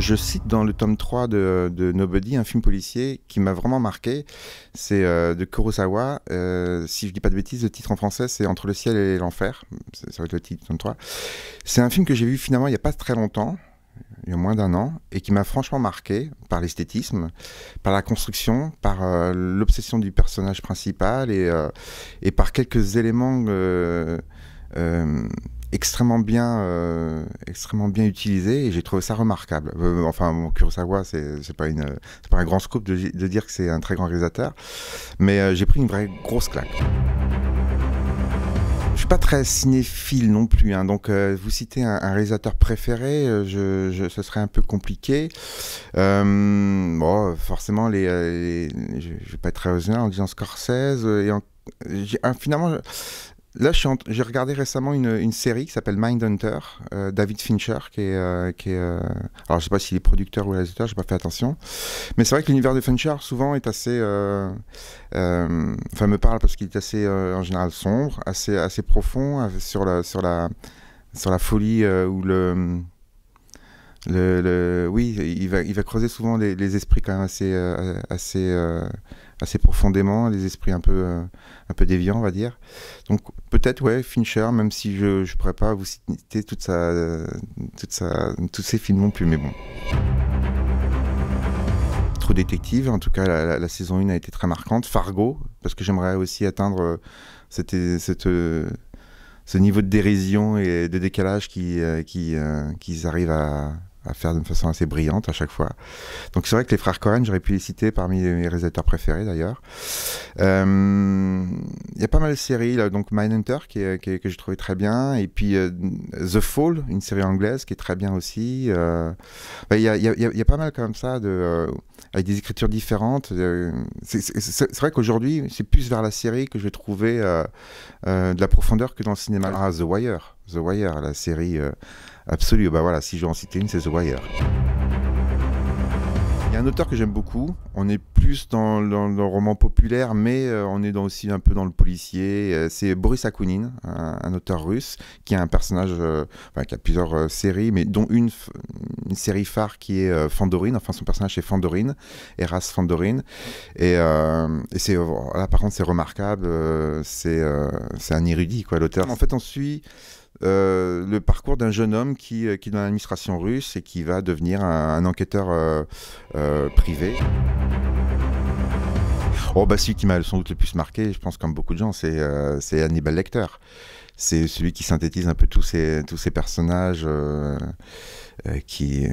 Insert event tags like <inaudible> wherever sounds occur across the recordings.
je, cite dans le tome 3 de, Nobody un film policier qui m'a vraiment marqué. C'est euh, de Kurosawa. Euh, si je dis pas de bêtises, le titre en français, c'est Entre le ciel et l'enfer. Ça va être le titre du tome 3. C'est un film que j'ai vu finalement il n'y a pas très longtemps il y a moins d'un an, et qui m'a franchement marqué par l'esthétisme, par la construction, par euh, l'obsession du personnage principal et, par quelques éléments extrêmement bien, euh, extrêmement bien utilisé et j'ai trouvé ça remarquable. Euh, euh, enfin, mon Kurosawa, c'est pas une, pas un grand scoop de, dire que c'est un très grand réalisateur, mais j'ai pris une vraie grosse claque. Je suis pas très cinéphile non plus, hein, donc vous citez un, réalisateur préféré, je, ce serait un peu compliqué. bon, forcément, les, je, ne vais pas être très en disant Scorsese et en, finalement, Là, j'ai regardé récemment une, série qui s'appelle Mindhunter, euh, David Fincher, qui est. Euh, euh, alors, je sais pas s'il est producteur ou réalisateur, n'ai pas fait attention. Mais c'est vrai que l'univers de Fincher, souvent, est assez. Euh, enfin, me parle parce qu'il est assez, en général, sombre, assez, assez profond, sur la, sur la, sur la folie ou le. Le, oui, il va, il va creuser souvent les, esprits quand même assez, assez assez profondément, les esprits un peu, euh, un peu déviants, on va dire. Donc peut-être, ouais, Fincher, même si je ne pourrais pas vous citer toute sa, toute tous ses films non plus, mais bon. Trop détective, en tout cas la, saison 1 a été très marquante. Fargo, parce que j'aimerais aussi atteindre euh, cette, cette euh, ce niveau de dérision et de décalage qu'ils qui, qui, qui arrivent à, à faire d'une façon assez brillante à chaque fois. Donc c'est vrai que les frères Cohen, j'aurais pu les citer parmi mes réalisateurs préférés d'ailleurs. Euh, il y a pas mal de séries, là, donc Mindhunter hunter qui que j'ai trouvé très bien, et puis euh, The Fall, une série anglaise qui est très bien aussi. Euh, ben, il ya y, a pas mal comme ça, de, avec des écritures différentes. c'est vrai qu'aujourd'hui, c'est plus vers la série que je vais trouver de la profondeur que dans le cinéma. Ah, The Wire. The Wire, la série euh, absolue. Bah voilà, si je vais en citer une, c'est The Wire. Il y a un auteur que j'aime beaucoup. On est plus dans, le roman populaire, mais euh, on est dans aussi un peu dans le policier. Euh, c'est Boris Akunin, un, auteur russe, qui a un personnage, enfin, qui a plusieurs séries, mais dont une, série phare qui est Fandorine. Enfin, son personnage est Fandorine, Eras Fandorine. Et, et c'est là, par contre, c'est remarquable. c'est un érudit, quoi, l'auteur. En fait, on suit euh, le parcours d'un jeune homme qui, euh, qui est dans l'administration russe et qui va devenir un, enquêteur euh, privé. Oh bah, celui qui m'a sans doute le plus marqué, je pense comme beaucoup de gens, c'est Hannibal Lecter. C'est celui qui synthétise un peu tous ces, tous ces personnages qui,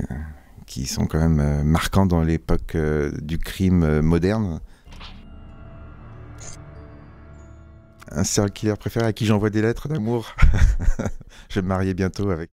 qui sont quand même marquants dans l'époque du crime moderne. un serial killer préféré à qui j'envoie des lettres d'amour. <laughs> je vais me marier bientôt avec.